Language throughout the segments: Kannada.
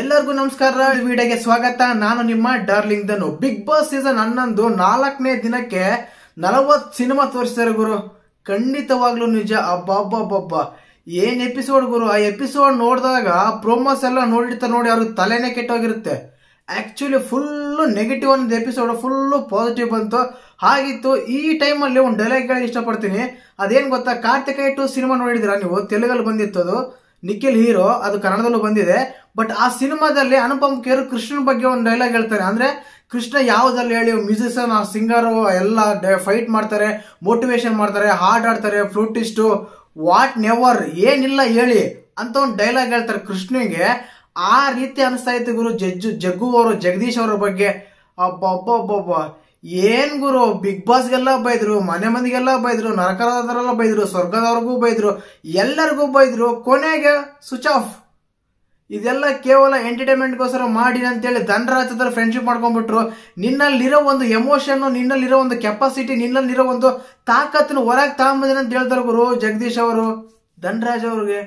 ಎಲ್ಲರಿಗೂ ನಮಸ್ಕಾರ ವಿಡಿಯೋಗೆ ಸ್ವಾಗತ ನಾನು ನಿಮ್ಮ darling Dhanu Bigg Boss season ಹನ್ನೊಂದು ನಾಲ್ಕನೇ ದಿನಕ್ಕೆ ನಲವತ್ ಸಿನಿಮಾ ತೋರಿಸ್ತಾರೆ ಗುರು ಖಂಡಿತವಾಗ್ಲೂ ನಿಜ ಅಬ್ಬಬ್ಬಬ್ಬಬ್ಬ ಏನ್ ಎಪಿಸೋಡ್ ಗುರು ಆ ಎಪಿಸೋಡ್ ನೋಡಿದಾಗ ಪ್ರೋಮೋಸ್ ಎಲ್ಲ ನೋಡಿರ್ತಾರೆ ನೋಡಿ ಅವ್ರ ತಲೆನೇ ಕೆಟ್ಟೋಗಿರುತ್ತೆ ಆಕ್ಚುಲಿ ಫುಲ್ಲು ನೆಗೆಟಿವ್ ಅನ್ನೋದು ಎಪಿಸೋಡ್ ಫುಲ್ಲು ಪಾಸಿಟಿವ್ ಬಂತು ಹಾಗಿತ್ತು ಈ ಟೈಮಲ್ಲಿ ಒಂದು ಡೈಲಾಗ್ಗಳಿಗೆ ಇಷ್ಟಪಡ್ತೀನಿ ಅದೇನು ಗೊತ್ತಾ ಕಾರ್ತಿಕೈ ಟು ಸಿನಿಮಾ ನೋಡಿದಿರಾ ನೀವು ತೆಲುಗಲ್ಲಿ ಬಂದಿತ್ತು ಅದು ನಿಖಿಲ್ ಹೀರೋ ಅದು ಕನ್ನಡದಲ್ಲೂ ಬಂದಿದೆ ಬಟ್ ಆ ಸಿನಿಮಾದಲ್ಲಿ ಅನುಪಮ್ ಖೇರ್ ಕೃಷ್ಣನ ಬಗ್ಗೆ ಒಂದು ಡೈಲಾಗ್ ಹೇಳ್ತಾರೆ ಅಂದ್ರೆ ಕೃಷ್ಣ ಯಾವ್ದಲ್ಲಿ ಹೇಳಿ ಮ್ಯೂಸಿಷಿಯನ್ ಆ ಸಿಂಗರು ಎಲ್ಲ ಫೈಟ್ ಮಾಡ್ತಾರೆ ಮೋಟಿವೇಶನ್ ಮಾಡ್ತಾರೆ ಹಾಡ್ ಆಡ್ತಾರೆ ಫ್ಲೂಟಿಸ್ಟು ವಾಟ್ ನೆವರ್ ಏನಿಲ್ಲ ಹೇಳಿ ಅಂತ ಒಂದು ಡೈಲಾಗ್ ಹೇಳ್ತಾರೆ ಕೃಷ್ಣಿಗೆ ಆ ರೀತಿ ಅನಿಸ್ತಾ ಇತ್ತು ಗುರು ಜಜ್ಜು ಜಗ್ಗು ಅವರು ಜಗದೀಶ್ ಅವರ ಬಗ್ಗೆ ಅಬ್ಬಬ್ಬಬ್ಬ ಏನ್ ಗುರು ಬಿಗ್ ಗೆಲ್ಲ ಬೈದ್ರು ಮನೆ ಮಂದಿಗೆಲ್ಲ ಬೈದ್ರು ನರಕರಾದರೆಲ್ಲ ಬೈದ್ರು ಸ್ವರ್ಗದವ್ರಿಗೂ ಬೈದ್ರು ಎಲ್ಲರಿಗೂ ಬೈದ್ರು ಕೊನೆಗೆ ಸ್ವಿಚ್ ಆಫ್ ಇದೆಲ್ಲ ಕೇವಲ ಎಂಟರ್ಟೈನ್ಮೆಂಟ್ಗೋಸ್ಕರ ಮಾಡಿ ಅಂತೇಳಿ ಧನರಾಜ್ ಫ್ರೆಂಡ್ಶಿಪ್ ಮಾಡ್ಕೊಂಡ್ಬಿಟ್ರು ನಿನ್ನಲ್ಲಿರೋ ಒಂದು ಎಮೋಷನ್ ನಿನ್ನಲ್ಲಿರೋ ಒಂದು ಕೆಪಾಸಿಟಿ ನಿನ್ನಲ್ಲಿರೋ ಒಂದು ತಾಕತ್ತನ್ನು ಹೊರಗೆ ತಗೊಂಬಂದಿನ ಅಂತ ಹೇಳ್ತಾರೆ ಗುರು ಜಗದೀಶ್ ಅವರು ಧನರಾಜ್ ಅವ್ರಿಗೆ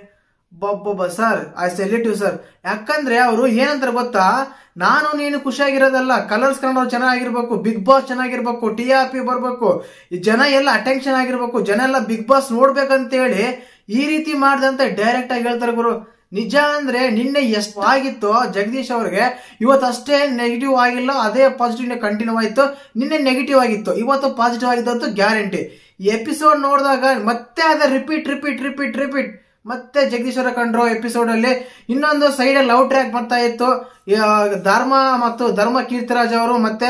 ಬಬ್ಬೊಬ್ಬ ಸರ್ ಐ ಸೆಲ್ಯೂಟ್ ಸರ್ ಯಾಕಂದ್ರೆ ಅವರು ಏನಂತಾರೆ ಗೊತ್ತಾ ನಾನು ನೀನು ಖುಷಿಯಾಗಿರೋದಲ್ಲ ಕಲರ್ಸ್ ಕನ್ನಡ ಚೆನ್ನಾಗಿರ್ಬೇಕು ಬಿಗ್ ಬಾಸ್ ಚೆನ್ನಾಗಿರ್ಬೇಕು ಟಿ ಆರ್ ಪಿ ಬರಬೇಕು ಜನ ಎಲ್ಲ ಅಟೆನ್ಷನ್ ಆಗಿರ್ಬೇಕು ಜನ ಎಲ್ಲ ಬಿಗ್ ಬಾಸ್ ಹೇಳಿ ಈ ರೀತಿ ಮಾಡ್ದಂತ ಡೈರೆಕ್ಟ್ ಆಗಿ ಹೇಳ್ತಾರೆ ಗುರು ನಿಜ ಅಂದ್ರೆ ನಿನ್ನೆ ಎಷ್ಟು ಆಗಿತ್ತು ಜಗದೀಶ್ ಅವ್ರಿಗೆ ಇವತ್ತು ಅಷ್ಟೇ ನೆಗೆಟಿವ್ ಆಗಿಲ್ಲ ಅದೇ ಪಾಸಿಟಿವ್ ಕಂಟಿನ್ಯೂ ಆಯಿತು ನಿನ್ನೆ ನೆಗೆಟಿವ್ ಆಗಿತ್ತು ಇವತ್ತು ಪಾಸಿಟಿವ್ ಆಗಿದ್ದಂತೂ ಗ್ಯಾರಂಟಿ ಎಪಿಸೋಡ್ ನೋಡಿದಾಗ ಮತ್ತೆ ಅದ ರಿಪೀಟ್ ರಿಪೀಟ್ ರಿಪೀಟ್ ರಿಪೀಟ್ ಮತ್ತೆ ಜಗದೀಶ್ವರ ಎಪಿಸೋಡ್ ಅಲ್ಲಿ ಇನ್ನೊಂದು ಸೈಡ್ ಲವ್ ಟ್ರ್ಯಾಕ್ ಬರ್ತಾ ಇತ್ತು ಧರ್ಮ ಮತ್ತು ಧರ್ಮ ಕೀರ್ತಿರಾಜ್ ಅವರು ಮತ್ತೆ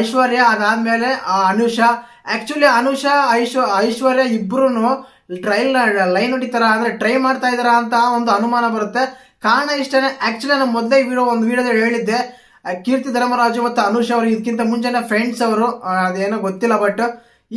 ಐಶ್ವರ್ಯ ಅದಾದ್ಮೇಲೆ ಅನುಷಾ ಆಕ್ಚುಲಿ ಅನುಷಾ ಐಶ್ವ ಐಶ್ವರ್ಯ ಇಬ್ರು ಟ್ರೈಲ್ ಲೈನ್ ಹೊಡಿತಾರ ಅಂದ್ರೆ ಟ್ರೈ ಮಾಡ್ತಾ ಇದಾರ ಅಂತ ಒಂದು ಅನುಮಾನ ಬರುತ್ತೆ ಕಾರಣ ಇಷ್ಟೇ ಆಕ್ಚುಲಿ ನಾನು ಮೊದಲೇ ವಿಡಿಯೋ ಒಂದು ವಿಡಿಯೋದಲ್ಲಿ ಹೇಳಿದ್ದೆ ಕೀರ್ತಿ ಧರ್ಮರಾಜು ಮತ್ತು ಅನುಷಾ ಅವರು ಇದಕ್ಕಿಂತ ಮುಂಜಾನೆ ಫ್ರೆಂಡ್ಸ್ ಅವರು ಅದೇನೋ ಗೊತ್ತಿಲ್ಲ ಬಟ್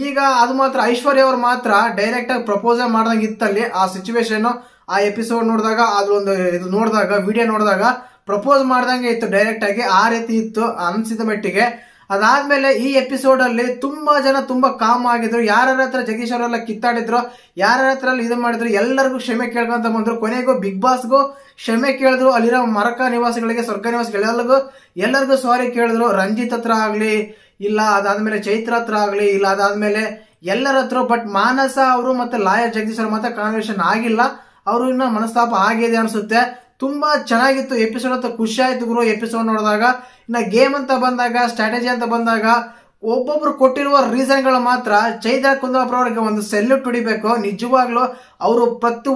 ಈಗ ಅದು ಮಾತ್ರ ಐಶ್ವರ್ಯ ಅವ್ರು ಮಾತ್ರ ಡೈರೆಕ್ಟ್ ಆಗಿ ಪ್ರಪೋಸಲ್ ಮಾಡ್ದಂಗೆ ಇತ್ತಲ್ಲಿ ಆ ಸಿಚುವೇಶನ್ ಆ ಎಪಿಸೋಡ್ ನೋಡಿದಾಗ ಅದೊಂದು ಇದು ನೋಡಿದಾಗ ವಿಡಿಯೋ ನೋಡಿದಾಗ ಪ್ರಪೋಸ್ ಮಾಡ್ದಂಗೆ ಇತ್ತು ಡೈರೆಕ್ಟ್ ಆಗಿ ಆ ರೀತಿ ಇತ್ತು ಅನಿಸಿದ ಮಟ್ಟಿಗೆ ಅದಾದ್ಮೇಲೆ ಈ ಎಪಿಸೋಡ್ ಅಲ್ಲಿ ತುಂಬಾ ಜನ ತುಂಬಾ ಕಾಮ್ ಆಗಿದ್ರು ಯಾರ್ಯಾರ ಹತ್ರ ಜಗೀಶ್ ಅವರೆಲ್ಲ ಕಿತ್ತಾಡಿದ್ರು ಯಾರ ಹತ್ರ ಇದು ಮಾಡಿದ್ರು ಎಲ್ಲರಿಗೂ ಕ್ಷಮೆ ಕೇಳ್ಕೊಂತ ಬಂದ್ರು ಕೊನೆಗೂ ಬಿಗ್ ಬಾಸ್ಗೂ ಕ್ಷಮೆ ಕೇಳಿದ್ರು ಅಲ್ಲಿರೋ ಮರಕ ನಿವಾಸಿಗಳಿಗೆ ಸ್ವರ್ಗ ನಿವಾಸಿಗಳೆಲ್ಲರಿಗೂ ಎಲ್ಲರಿಗೂ ಎಲ್ಲರಿಗೂ ಸಾರಿ ಕೇಳಿದ್ರು ರಂಜಿತ್ ಹತ್ರ ಆಗ್ಲಿ ಇಲ್ಲ ಅದಾದ್ಮೇಲೆ ಚೈತ್ರ ಹತ್ರ ಆಗಲಿ ಇಲ್ಲ ಅದಾದ್ಮೇಲೆ ಎಲ್ಲರ ಹತ್ರ ಬಟ್ ಮಾನಸ ಅವರು ಮತ್ತೆ ಲಾಯರ್ ಜಗದೀಶ್ ಅವರು ಮಾತ್ರ ಕಾನ್ವರ್ಸೇಷನ್ ಆಗಿಲ್ಲ ಅವರು ಇನ್ನ ಮನಸ್ತಾಪ ಆಗಿದೆ ಅನ್ಸುತ್ತೆ ತುಂಬಾ ಚೆನ್ನಾಗಿತ್ತು ಎಪಿಸೋಡ್ ಅಂತ ಖುಷಿ ಆಯ್ತು ಗುರು ಎಪಿಸೋಡ್ ನೋಡಿದಾಗ ಇನ್ನ ಗೇಮ್ ಅಂತ ಬಂದಾಗ ಸ್ಟ್ರಾಟಜಿ ಅಂತ ಬಂದಾಗ ಒಬ್ಬೊಬ್ರು ಕೊಟ್ಟಿರುವ ರೀಸನ್ಗಳು ಮಾತ್ರ ಚೈತ್ರ ಕುಂದಾಪುರ ಅವ್ರಿಗೆ ಒಂದು ಸೆಲ್ಯೂಟ್ ಹಿಡಿಬೇಕು ನಿಜವಾಗ್ಲೂ ಅವರು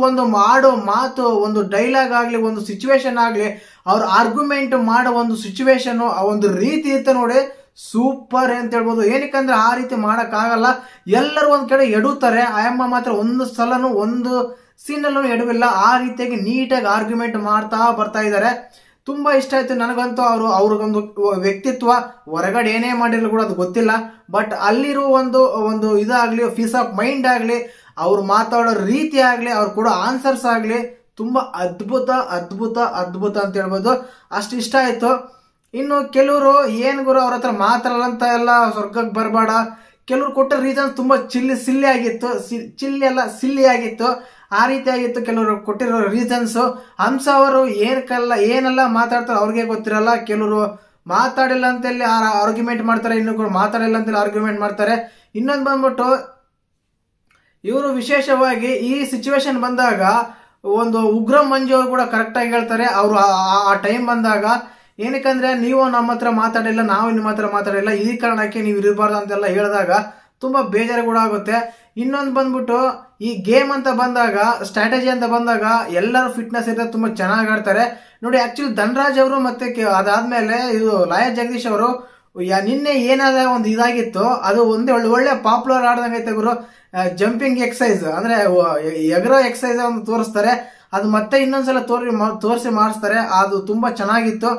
ಒಂದು ಮಾಡೋ ಮಾತು ಒಂದು ಡೈಲಾಗ್ ಆಗಲಿ ಒಂದು ಸಿಚುವೇಶನ್ ಆಗಲಿ ಅವ್ರ ಆರ್ಗ್ಯುಮೆಂಟ್ ಮಾಡೋ ಒಂದು ಸಿಚುವೇಶನ್ ಆ ಒಂದು ರೀತಿ ಅಂತ ನೋಡಿ ಸೂಪರ್ ಅಂತ ಹೇಳ್ಬೋದು ಏನಕ್ಕಂದ್ರೆ ಆ ರೀತಿ ಮಾಡೋಕ್ಕಾಗಲ್ಲ ಎಲ್ಲರೂ ಒಂದು ಕಡೆ ಎಡುತ್ತಾರೆ ಆಯಮ್ಮ ಮಾತ್ರ ಒಂದು ಸಲನು ಒಂದು ಸೀನಲ್ಲೂ ಎಡವಿಲ್ಲ ಆ ರೀತಿಯಾಗಿ ನೀಟಾಗಿ ಆರ್ಗ್ಯುಮೆಂಟ್ ಮಾಡ್ತಾ ಬರ್ತಾ ಇದ್ದಾರೆ ತುಂಬಾ ಇಷ್ಟ ಆಯ್ತು ನನಗಂತೂ ಅವರು ಅವ್ರಿಗೊಂದು ವ್ಯಕ್ತಿತ್ವ ಹೊರಗಡೆ ಏನೇ ಮಾಡಿರ್ಲಿ ಕೂಡ ಅದು ಗೊತ್ತಿಲ್ಲ ಬಟ್ ಅಲ್ಲಿರೋ ಒಂದು ಒಂದು ಇದಾಗ್ಲಿ ಫೀಸ್ ಆಫ್ ಮೈಂಡ್ ಆಗಲಿ ಅವ್ರು ಮಾತಾಡೋ ರೀತಿ ಆಗಲಿ ಅವ್ರು ಕೊಡೋ ಆನ್ಸರ್ಸ್ ಆಗಲಿ ತುಂಬಾ ಅದ್ಭುತ ಅದ್ಭುತ ಅದ್ಭುತ ಅಂತ ಹೇಳ್ಬೋದು ಅಷ್ಟು ಇಷ್ಟ ಆಯ್ತು ಇನ್ನು ಕೆಲವರು ಏನು ಗುರು ಅವ್ರ ಹತ್ರ ಮಾತಾಡಲ್ಲ ಎಲ್ಲ ಸ್ವರ್ಗಕ್ಕೆ ಬರಬೇಡ ಕೆಲವರು ಕೊಟ್ಟ ರೀಸನ್ಸ್ ತುಂಬ ಚಿಲ್ಲಿ ಸಿಲ್ಲಿ ಆಗಿತ್ತು ಚಿಲ್ಲಿ ಎಲ್ಲ ಸಿಲ್ಲಿ ಆಗಿತ್ತು ಆ ರೀತಿ ಆಗಿತ್ತು ಕೆಲವರು ಕೊಟ್ಟಿರೋ ರೀಸನ್ಸು ಹಂಸ ಅವರು ಏನಕ್ಕೆಲ್ಲ ಏನೆಲ್ಲ ಮಾತಾಡ್ತಾರೆ ಅವ್ರಿಗೆ ಗೊತ್ತಿರಲ್ಲ ಕೆಲವರು ಮಾತಾಡಿಲ್ಲ ಅಂತೇಳಿ ಆರ್ಗ್ಯುಮೆಂಟ್ ಮಾಡ್ತಾರೆ ಇನ್ನು ಕೂಡ ಮಾತಾಡಿಲ್ಲ ಅಂತೇಳಿ ಆರ್ಗ್ಯುಮೆಂಟ್ ಮಾಡ್ತಾರೆ ಇನ್ನೊಂದು ಬಂದ್ಬಿಟ್ಟು ಇವರು ವಿಶೇಷವಾಗಿ ಈ ಸಿಚುವೇಶನ್ ಬಂದಾಗ ಒಂದು ಉಗ್ರ ಮಂಜು ಅವರು ಕೂಡ ಕರೆಕ್ಟಾಗಿ ಹೇಳ್ತಾರೆ ಅವರು ಆ ಟೈಮ್ ಬಂದಾಗ ಏನಕ್ಕಂದ್ರೆ ನೀವು ನಮ್ಮ ಹತ್ರ ಮಾತಾಡಿಲ್ಲ ನಾವು ನಿಮ್ಮ ಹತ್ರ ಮಾತಾಡಿಲ್ಲ ಈ ಕಾರಣಕ್ಕೆ ನೀವು ಇರಬಾರ್ದು ಅಂತೆಲ್ಲ ಹೇಳಿದಾಗ ತುಂಬಾ ಬೇಜಾರು ಕೂಡ ಆಗುತ್ತೆ ಇನ್ನೊಂದು ಬಂದ್ಬಿಟ್ಟು ಈ ಗೇಮ್ ಅಂತ ಬಂದಾಗ ಸ್ಟ್ರಾಟಜಿ ಅಂತ ಬಂದಾಗ ಎಲ್ಲರೂ ಫಿಟ್ನೆಸ್ ಇರೋದು ತುಂಬಾ ಚೆನ್ನಾಗಿ ಆಡ್ತಾರೆ ನೋಡಿ ಆಕ್ಚುಲಿ ಧನರಾಜ್ ಅವರು ಮತ್ತೆ ಅದಾದ್ಮೇಲೆ ಇದು ಲಾಯ ಜಗದೀಶ್ ಅವರು ನಿನ್ನೆ ಏನಾದ ಒಂದು ಇದಾಗಿತ್ತು ಅದು ಒಂದೇ ಒಳ್ಳೆ ಒಳ್ಳೆ ಪಾಪ್ಯುಲರ್ ಆಡದಂಗೈತೆ ಐತೆ ಗುರು ಜಂಪಿಂಗ್ ಎಕ್ಸಸೈಸ್ ಅಂದ್ರೆ ಎಗರೋ ಎಕ್ಸಸೈಸ್ ಅಂತ ತೋರಿಸ್ತಾರೆ ಅದು ಮತ್ತೆ ಇನ್ನೊಂದ್ಸಲ ತೋರಿ ತೋರಿಸಿ ಮಾಡಿಸ್ತಾರೆ ಅದು ತುಂಬಾ ಚೆನ್ನಾಗಿತ್ತು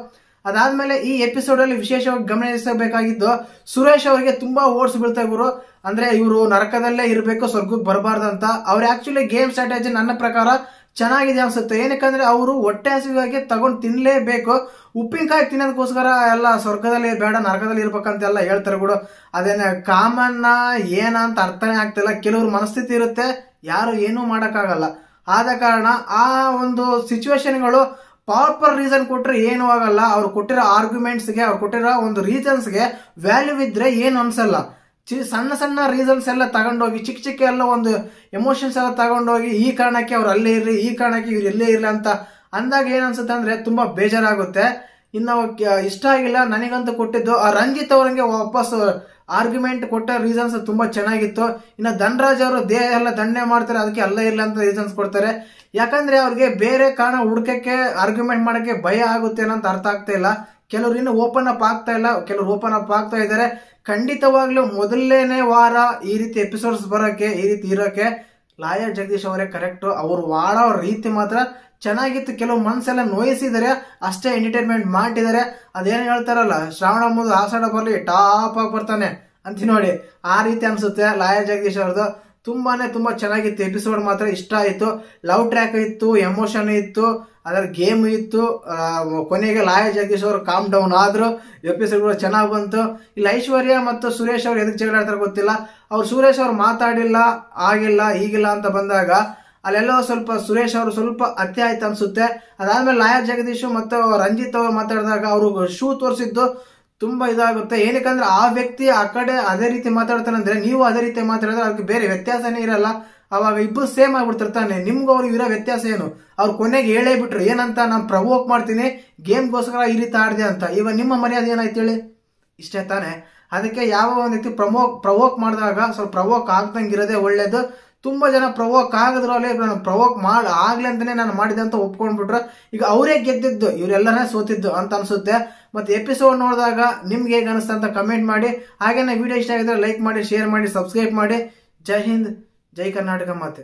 ಅದಾದ್ಮೇಲೆ ಈ ಎಪಿಸೋಡ್ ಅಲ್ಲಿ ವಿಶೇಷವಾಗಿ ಗಮನಿಸಬೇಕಾಗಿದ್ದು ಸುರೇಶ್ ಅವರಿಗೆ ತುಂಬಾ ಓಟ್ಸ್ ಬಿಡ್ತಾ ಗುರು ಅಂದ್ರೆ ಇವರು ನರಕದಲ್ಲೇ ಇರಬೇಕು ಸ್ವರ್ಗಕ್ಕೆ ಬರಬಾರ್ದಂತ ಅವ್ರ ಆಕ್ಚುಲಿ ಗೇಮ್ ಸ್ಟ್ರಾಟಜಿ ನನ್ನ ಪ್ರಕಾರ ಚೆನ್ನಾಗಿದೆ ಅನ್ಸುತ್ತೆ ಏನಕ್ಕಂದ್ರೆ ಅವರು ಹೊಟ್ಟೆ ಹಸಿವಾಗಿ ತಗೊಂಡು ತಿನ್ಲೇಬೇಕು ಉಪ್ಪಿನಕಾಯಿ ತಿನ್ನೋದಕ್ಕೋಸ್ಕರ ಎಲ್ಲ ಸ್ವರ್ಗದಲ್ಲಿ ಬೇಡ ನರಕದಲ್ಲಿ ಇರ್ಬೇಕಂತ ಎಲ್ಲ ಹೇಳ್ತಾರೆ ಕೂಡ ಅದೇನ ಕಾಮನ್ನ ಅಂತ ಅರ್ಥನೇ ಆಗ್ತಿಲ್ಲ ಕೆಲವ್ರ ಮನಸ್ಥಿತಿ ಇರುತ್ತೆ ಯಾರು ಏನೂ ಮಾಡೋಕ್ಕಾಗಲ್ಲ ಆದ ಕಾರಣ ಆ ಒಂದು ಸಿಚುವೇಶನ್ಗಳು ಪ್ರಾಪರ್ ರೀಸನ್ ಕೊಟ್ಟರೆ ಏನು ಆಗಲ್ಲ ಅವ್ರು ಕೊಟ್ಟಿರೋ ಆರ್ಗ್ಯುಮೆಂಟ್ಸ್ಗೆ ಅವ್ರು ಕೊಟ್ಟಿರೋ ಒಂದು ರೀಸನ್ಸ್ಗೆ ವ್ಯಾಲ್ಯೂ ಇದ್ರೆ ಏನು ಅನ್ಸಲ್ಲ ಚಿ ಸಣ್ಣ ಸಣ್ಣ ರೀಸನ್ಸ್ ಎಲ್ಲ ತಗೊಂಡೋಗಿ ಚಿಕ್ಕ ಚಿಕ್ಕ ಎಲ್ಲ ಒಂದು ಎಮೋಷನ್ಸ್ ಎಲ್ಲ ತಗೊಂಡೋಗಿ ಈ ಕಾರಣಕ್ಕೆ ಅವ್ರು ಅಲ್ಲೇ ಇರಲಿ ಈ ಕಾರಣಕ್ಕೆ ಇವ್ರು ಎಲ್ಲೇ ಇರಲಿ ಅಂತ ಅಂದಾಗ ಏನನ್ಸುತ್ತೆ ಅನ್ಸುತ್ತೆ ಅಂದರೆ ತುಂಬ ಬೇಜಾರಾಗುತ್ತೆ ಇನ್ನು ಇಷ್ಟ ಆಗಿಲ್ಲ ನನಗಂತೂ ಕೊಟ್ಟಿದ್ದು ಆ ರಂಜಿತ್ ಅವ್ರಂಗೆ ವಾಪಸ್ ಆರ್ಗ್ಯುಮೆಂಟ್ ಕೊಟ್ಟ ರೀಸನ್ಸ್ ತುಂಬಾ ಚೆನ್ನಾಗಿತ್ತು ಇನ್ನು ಧನರಾಜ್ ಅವರು ದೇಹ ಎಲ್ಲ ದಂಡನೆ ಮಾಡ್ತಾರೆ ಅದಕ್ಕೆ ಅಲ್ಲ ಇಲ್ಲ ಅಂತ ರೀಸನ್ಸ್ ಕೊಡ್ತಾರೆ ಯಾಕಂದ್ರೆ ಅವ್ರಿಗೆ ಬೇರೆ ಕಾರಣ ಹುಡುಕಕ್ಕೆ ಆರ್ಗ್ಯುಮೆಂಟ್ ಮಾಡಕ್ಕೆ ಭಯ ಆಗುತ್ತೆ ಅಂತ ಅರ್ಥ ಆಗ್ತಾ ಇಲ್ಲ ಕೆಲವರು ಇನ್ನು ಓಪನ್ ಅಪ್ ಆಗ್ತಾ ಇಲ್ಲ ಕೆಲವರು ಓಪನ್ ಅಪ್ ಆಗ್ತಾ ಇದಾರೆ ಖಂಡಿತವಾಗ್ಲೂ ಮೊದಲನೇ ವಾರ ಈ ರೀತಿ ಎಪಿಸೋಡ್ಸ್ ಬರೋಕೆ ಈ ರೀತಿ ಇರೋಕೆ ಲಾಯರ್ ಜಗದೀಶ್ ಅವರೇ ಕರೆಕ್ಟ್ ಅವ್ರು ವಾಡೋ ರೀತಿ ಮಾತ್ರ ಚೆನ್ನಾಗಿತ್ತು ಕೆಲವು ಮನಸ್ಸೆಲ್ಲ ನೋಯಿಸಿದರೆ ಅಷ್ಟೇ ಎಂಟರ್ಟೈನ್ಮೆಂಟ್ ಮಾಡಿದರೆ ಅದೇನು ಹೇಳ್ತಾರಲ್ಲ ಶ್ರಾವಣ ಮುಗಿದು ಆಷಾಢ ಬರಲಿ ಟಾಪ್ ಆಗಿ ಬರ್ತಾನೆ ಅಂತ ನೋಡಿ ಆ ರೀತಿ ಅನಿಸುತ್ತೆ ಲಾಯ ಜಗದೀಶ್ ಅವ್ರದ್ದು ತುಂಬಾ ತುಂಬ ಚೆನ್ನಾಗಿತ್ತು ಎಪಿಸೋಡ್ ಮಾತ್ರ ಇಷ್ಟ ಆಯಿತು ಲವ್ ಟ್ರ್ಯಾಕ್ ಇತ್ತು ಎಮೋಷನ್ ಇತ್ತು ಅದರ ಗೇಮ್ ಇತ್ತು ಕೊನೆಗೆ ಲಾಯ ಜಗದೀಶ್ ಅವರು ಕಾಮ್ ಡೌನ್ ಆದರು ಎಪಿಸೋಡ್ಗಳು ಚೆನ್ನಾಗಿ ಬಂತು ಇಲ್ಲಿ ಐಶ್ವರ್ಯ ಮತ್ತು ಸುರೇಶ್ ಅವ್ರು ಎದಕ್ಕೆ ಜಗಳ ಆಡ್ತಾರೆ ಗೊತ್ತಿಲ್ಲ ಅವ್ರು ಸುರೇಶ್ ಅವ್ರು ಮಾತಾಡಿಲ್ಲ ಆಗಿಲ್ಲ ಈಗಿಲ್ಲ ಅಂತ ಬಂದಾಗ ಅಲ್ಲೆಲ್ಲೋ ಸ್ವಲ್ಪ ಸುರೇಶ್ ಅವರು ಸ್ವಲ್ಪ ಅತ್ತೆ ಆಯ್ತು ಅನ್ಸುತ್ತೆ ಅದಾದ್ಮೇಲೆ ಲಾಯರ್ ಜಗದೀಶ್ ಮತ್ತು ರಂಜಿತ್ ಅವರು ಮಾತಾಡಿದಾಗ ಅವರು ಶೂ ತೋರಿಸಿದ್ದು ತುಂಬಾ ಇದಾಗುತ್ತೆ ಏನಕ್ಕಂದ್ರೆ ಆ ವ್ಯಕ್ತಿ ಆ ಕಡೆ ಅದೇ ರೀತಿ ಮಾತಾಡ್ತಾನೆ ಅಂದ್ರೆ ನೀವು ಅದೇ ರೀತಿ ಮಾತಾಡಿದ್ರೆ ಅದಕ್ಕೆ ಬೇರೆ ವ್ಯತ್ಯಾಸನೇ ಇರಲ್ಲ ಅವಾಗ ಇಬ್ಬರು ಸೇಮ್ ಆಗ್ಬಿಡ್ತಿರ್ತಾನೆ ತಾನೆ ನಿಮ್ಗೂ ಅವ್ರಿಗೆ ಇರೋ ವ್ಯತ್ಯಾಸ ಏನು ಅವ್ರು ಕೊನೆಗೆ ಹೇಳೇ ಬಿಟ್ರು ಏನಂತ ನಾನು ಪ್ರವೋಕ್ ಮಾಡ್ತೀನಿ ಗೇಮ್ಗೋಸ್ಕರ ಈ ರೀತಿ ಆಡಿದೆ ಅಂತ ಇವಾಗ ನಿಮ್ಮ ಮರ್ಯಾದೆ ಏನಾಯ್ತು ಹೇಳಿ ಇಷ್ಟೇ ತಾನೆ ಅದಕ್ಕೆ ಯಾವ ಒಂದು ವ್ಯಕ್ತಿ ಪ್ರಮೋಕ್ ಪ್ರವೋಕ್ ಮಾಡಿದಾಗ ಸ್ವಲ್ಪ ಪ್ರವೋಕ್ ಆಗ್ದಂಗಿರೋದೇ ಒಳ್ಳೇದು ತುಂಬ ಜನ ಪ್ರವೋಕ್ ಆಗಿದ್ರು ಅಲ್ಲಿ ನಾನು ಪ್ರವೋಕ್ ಮಾಡಿ ಆಗ್ಲಿ ಅಂತಾನೆ ನಾನು ಮಾಡಿದೆ ಅಂತ ಒಪ್ಕೊಂಡ್ಬಿಟ್ರೆ ಈಗ ಅವರೇ ಗೆದ್ದಿದ್ದು ಇವರೆಲ್ಲರೇ ಸೋತಿದ್ದು ಅಂತ ಅನ್ಸುತ್ತೆ ಮತ್ತೆ ಎಪಿಸೋಡ್ ನೋಡಿದಾಗ ನಿಮ್ಗೆ ಹೇಗೆ ಅನಿಸ್ತಾ ಅಂತ ಕಮೆಂಟ್ ಮಾಡಿ ಹಾಗೆ ವಿಡಿಯೋ ಇಷ್ಟ ಆಗಿದ್ರೆ ಲೈಕ್ ಮಾಡಿ ಶೇರ್ ಮಾಡಿ ಸಬ್ಸ್ಕ್ರೈಬ್ ಮಾಡಿ ಜೈ ಹಿಂದ್ ಜೈ ಕರ್ನಾಟಕ ಮಾತೆ